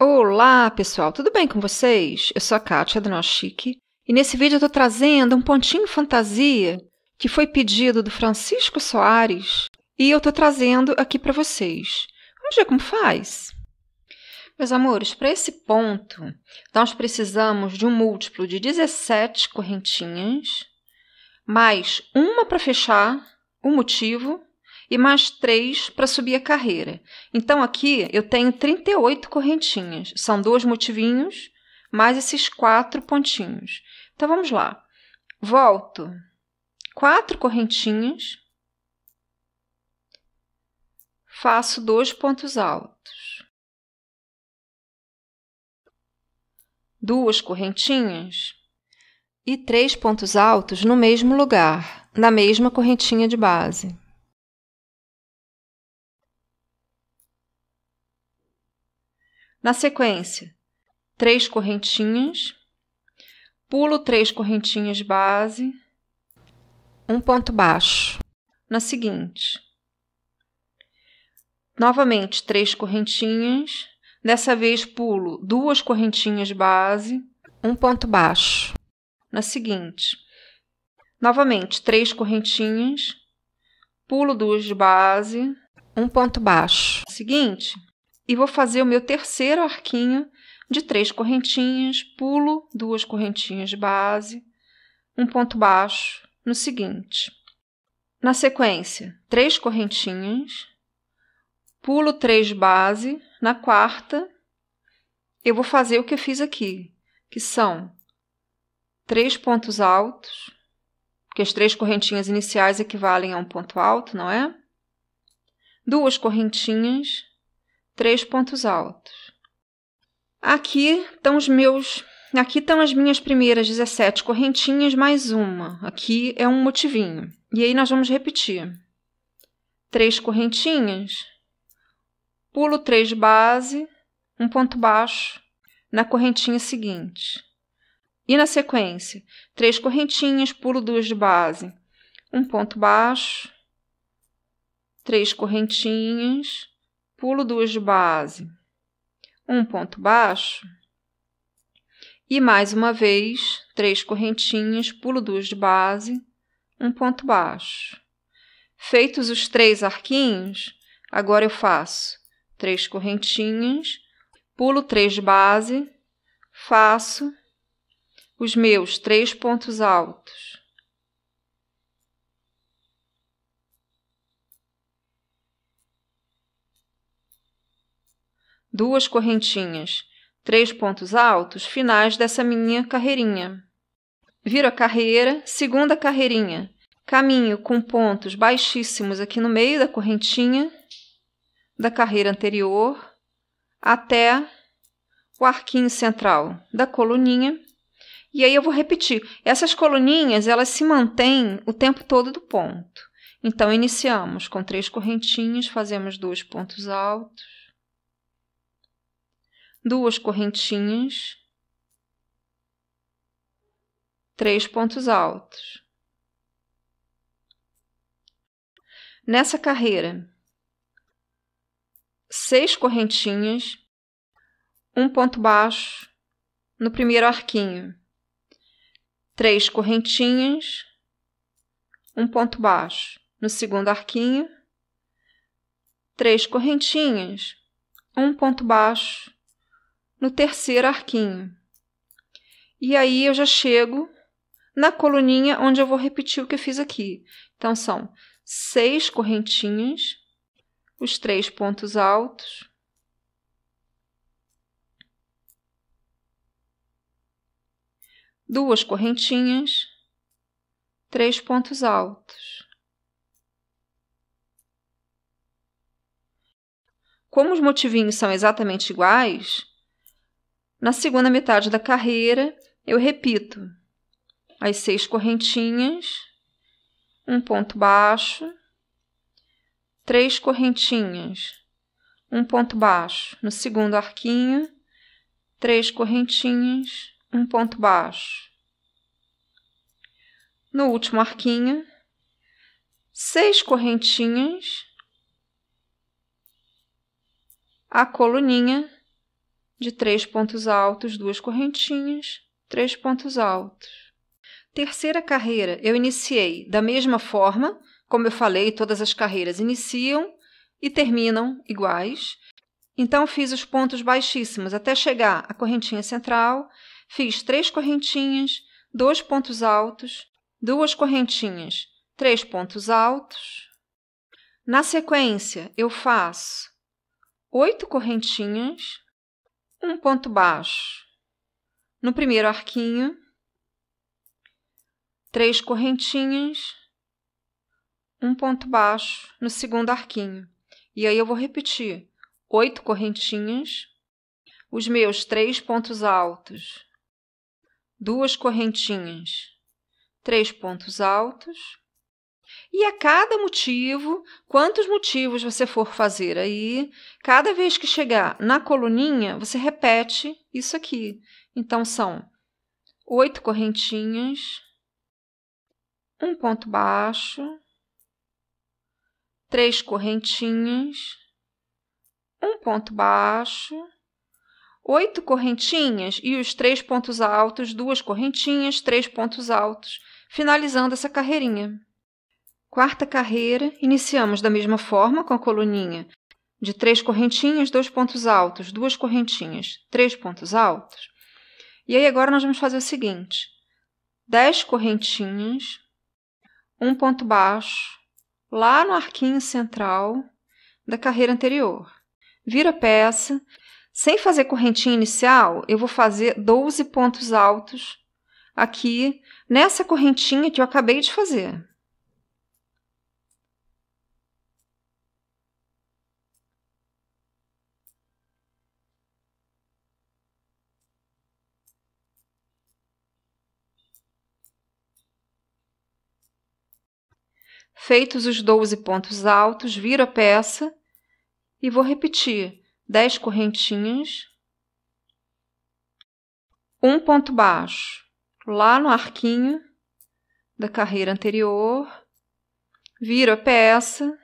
Olá, pessoal, tudo bem com vocês? Eu sou a Kátia do Nosso Chique e nesse vídeo eu estou trazendo um pontinho fantasia que foi pedido do Francisco Soares e eu estou trazendo aqui para vocês. Vamos ver como faz? Meus amores, para esse ponto, nós precisamos de um múltiplo de 17 correntinhas, mais uma para fechar o motivo e mais três para subir a carreira. Então aqui eu tenho 38 correntinhas, são dois motivinhos mais esses quatro pontinhos. Então vamos lá. Volto quatro correntinhas, faço dois pontos altos. Duas correntinhas e três pontos altos no mesmo lugar, na mesma correntinha de base. Na sequência, três correntinhas, pulo três correntinhas base, um ponto baixo. Na seguinte, novamente três correntinhas, dessa vez pulo duas correntinhas base, um ponto baixo. Na seguinte, novamente três correntinhas, pulo duas de base, um ponto baixo. Seguinte, e vou fazer o meu terceiro arquinho de três correntinhas, pulo duas correntinhas de base, um ponto baixo no seguinte. Na sequência, três correntinhas, pulo três base, na quarta eu vou fazer o que eu fiz aqui, que são três pontos altos, porque as três correntinhas iniciais equivalem a um ponto alto, não é? Duas correntinhas, três pontos altos. Aqui estão os meus, aqui estão as minhas primeiras 17 correntinhas mais uma. Aqui é um motivinho. E aí nós vamos repetir. Três correntinhas, pulo três base, um ponto baixo na correntinha seguinte. E na sequência, três correntinhas, pulo duas de base, um ponto baixo, três correntinhas, pulo duas de base, um ponto baixo e mais uma vez três correntinhas, pulo duas de base, um ponto baixo. Feitos os três arquinhos, agora eu faço três correntinhas, pulo três de base, faço os meus três pontos altos duas correntinhas, três pontos altos finais dessa minha carreirinha. Viro a carreira, segunda carreirinha, caminho com pontos baixíssimos aqui no meio da correntinha da carreira anterior até o arquinho central da coluninha. E aí eu vou repetir. Essas coluninhas, elas se mantêm o tempo todo do ponto. Então iniciamos com três correntinhas, fazemos dois pontos altos, duas correntinhas, três pontos altos. Nessa carreira, seis correntinhas, um ponto baixo no primeiro arquinho, três correntinhas, um ponto baixo no segundo arquinho, três correntinhas, um ponto baixo no terceiro arquinho. E aí eu já chego na coluninha onde eu vou repetir o que eu fiz aqui. Então são seis correntinhas, os três pontos altos. Duas correntinhas, três pontos altos. Como os motivinhos são exatamente iguais, na segunda metade da carreira, eu repito as seis correntinhas, um ponto baixo, três correntinhas, um ponto baixo no segundo arquinho, três correntinhas, um ponto baixo. No último arquinho, seis correntinhas, a coluninha de três pontos altos, duas correntinhas, três pontos altos. Terceira carreira, eu iniciei da mesma forma, como eu falei, todas as carreiras iniciam e terminam iguais. Então fiz os pontos baixíssimos até chegar à correntinha central, fiz três correntinhas, dois pontos altos, duas correntinhas, três pontos altos. Na sequência, eu faço oito correntinhas, um ponto baixo. No primeiro arquinho, três correntinhas, um ponto baixo no segundo arquinho. E aí eu vou repetir: oito correntinhas, os meus três pontos altos, duas correntinhas, três pontos altos, e a cada motivo, quantos motivos você for fazer aí, cada vez que chegar na coluninha, você repete isso aqui. Então são oito correntinhas, um ponto baixo, três correntinhas, um ponto baixo, oito correntinhas e os três pontos altos, duas correntinhas, três pontos altos, finalizando essa carreirinha. Quarta carreira, iniciamos da mesma forma com a coluninha de três correntinhas, dois pontos altos, duas correntinhas, três pontos altos. E aí agora nós vamos fazer o seguinte: dez correntinhas, um ponto baixo, lá no arquinho central da carreira anterior. Vira a peça. Sem fazer correntinha inicial, eu vou fazer 12 pontos altos aqui nessa correntinha que eu acabei de fazer. Feitos os 12 pontos altos, viro a peça e vou repetir 10 correntinhas, um ponto baixo lá no arquinho da carreira anterior, viro a peça,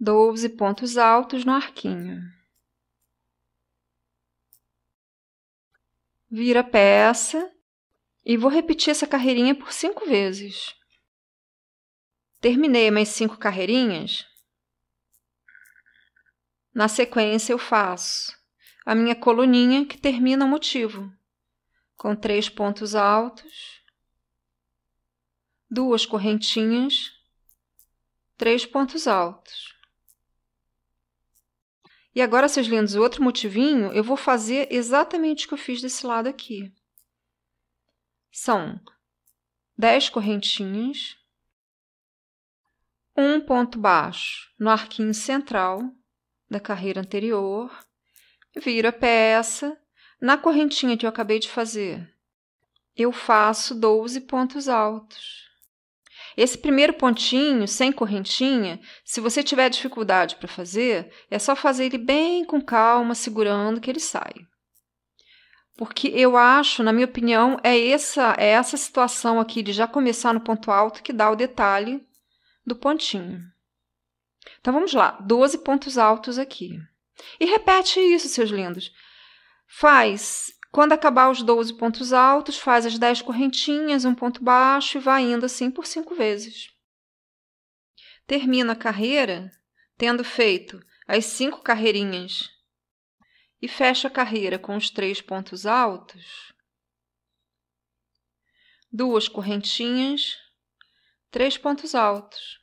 12 pontos altos no arquinho. Vira a peça e vou repetir essa carreirinha por cinco vezes. Terminei minhas cinco carreirinhas. Na sequência, eu faço a minha coluninha que termina o motivo, com três pontos altos, duas correntinhas, três pontos altos. E agora, seus lindos, o outro motivinho eu vou fazer exatamente o que eu fiz desse lado aqui. São dez correntinhas, um ponto baixo no arquinho central da carreira anterior, viro a peça, na correntinha que eu acabei de fazer, eu faço 12 pontos altos. Esse primeiro pontinho, sem correntinha, se você tiver dificuldade para fazer, é só fazer ele bem com calma, segurando que ele sai. Porque eu acho, na minha opinião, é essa, é essa situação aqui de já começar no ponto alto que dá o detalhe do pontinho. Então vamos lá, 12 pontos altos aqui. E repete isso, seus lindos. Faz, quando acabar os 12 pontos altos, faz as 10 correntinhas, um ponto baixo e vai indo assim por cinco vezes. Termina a carreira tendo feito as cinco carreirinhas e fecha a carreira com os três pontos altos, duas correntinhas, três pontos altos.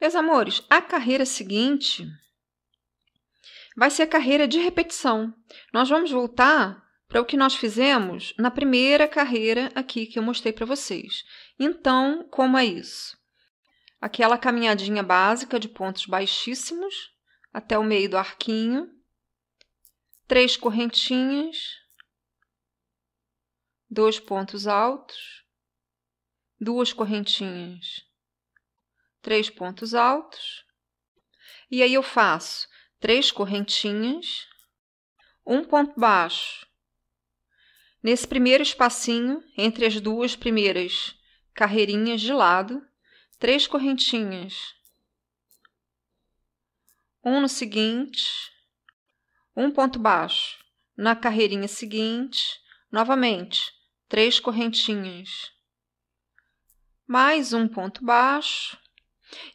Meus amores, a carreira seguinte vai ser a carreira de repetição. Nós vamos voltar para o que nós fizemos na primeira carreira aqui que eu mostrei para vocês. Então, como é isso? Aquela caminhadinha básica de pontos baixíssimos até o meio do arquinho, três correntinhas, dois pontos altos, duas correntinhas três pontos altos, e aí eu faço três correntinhas, um ponto baixo. Nesse primeiro espacinho, entre as duas primeiras carreirinhas de lado, três correntinhas. Um no seguinte, um ponto baixo. Na carreirinha seguinte, novamente, três correntinhas. Mais um ponto baixo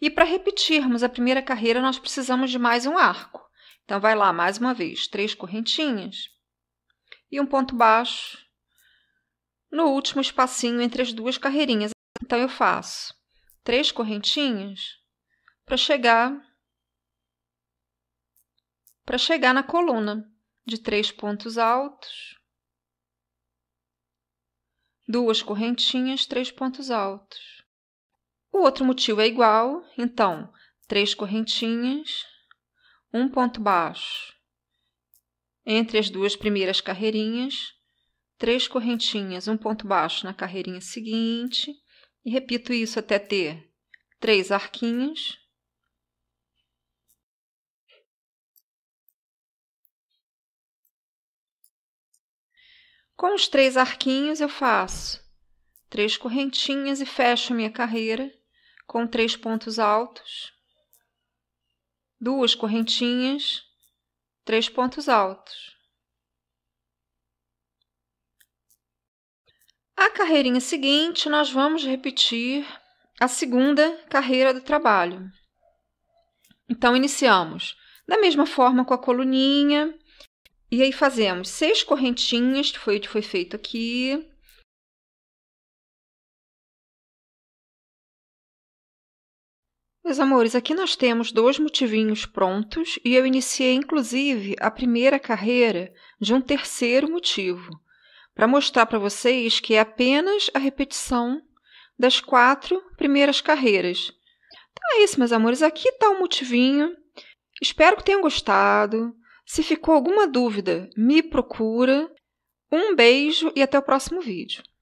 e para repetirmos a primeira carreira, nós precisamos de mais um arco. Então, vai lá mais uma vez, três correntinhas e um ponto baixo no último espacinho entre as duas carreirinhas. Então, eu faço três correntinhas para chegar para chegar na coluna de três pontos altos, duas correntinhas, três pontos altos. O outro motivo é igual, então, três correntinhas, um ponto baixo entre as duas primeiras carreirinhas, três correntinhas, um ponto baixo na carreirinha seguinte, e repito isso até ter três arquinhos. Com os três arquinhos, eu faço três correntinhas e fecho minha carreira com três pontos altos, duas correntinhas, três pontos altos. A carreirinha seguinte, nós vamos repetir a segunda carreira do trabalho. Então, iniciamos da mesma forma com a coluninha, e aí fazemos seis correntinhas, que foi o que foi feito aqui, Meus amores, aqui nós temos dois motivinhos prontos e eu iniciei inclusive a primeira carreira de um terceiro motivo, para mostrar para vocês que é apenas a repetição das quatro primeiras carreiras. Então é isso, meus amores, aqui está o motivinho. Espero que tenham gostado. Se ficou alguma dúvida, me procura. Um beijo e até o próximo vídeo.